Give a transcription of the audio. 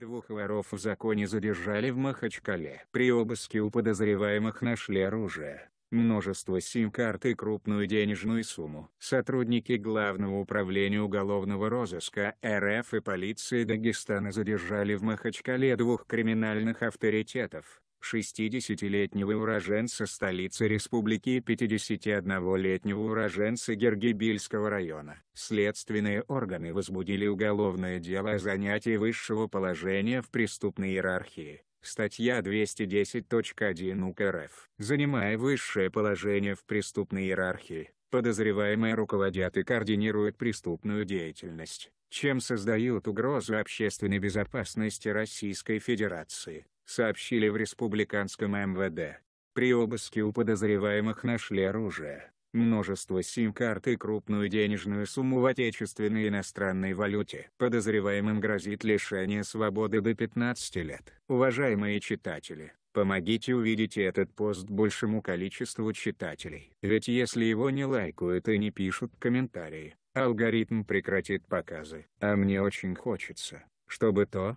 Двух воров в законе задержали в Махачкале. При обыске у подозреваемых нашли оружие, множество сим-карт и крупную денежную сумму. Сотрудники Главного управления уголовного розыска РФ и полиции Дагестана задержали в Махачкале двух криминальных авторитетов, 60-летнего уроженца столицы республики и 51-летнего уроженца Гергибильского района. Следственные органы возбудили уголовное дело о занятии высшего положения в преступной иерархии. Статья 210.1 УК РФ. Занимая высшее положение в преступной иерархии, подозреваемые руководят и координируют преступную деятельность, чем создают угрозу общественной безопасности Российской Федерации сообщили в республиканском МВД. При обыске у подозреваемых нашли оружие, множество сим-карт и крупную денежную сумму в отечественной и иностранной валюте. Подозреваемым грозит лишение свободы до 15 лет. Уважаемые читатели, помогите увидеть этот пост большему количеству читателей. Ведь если его не лайкают и не пишут комментарии, алгоритм прекратит показы. А мне очень хочется, чтобы то,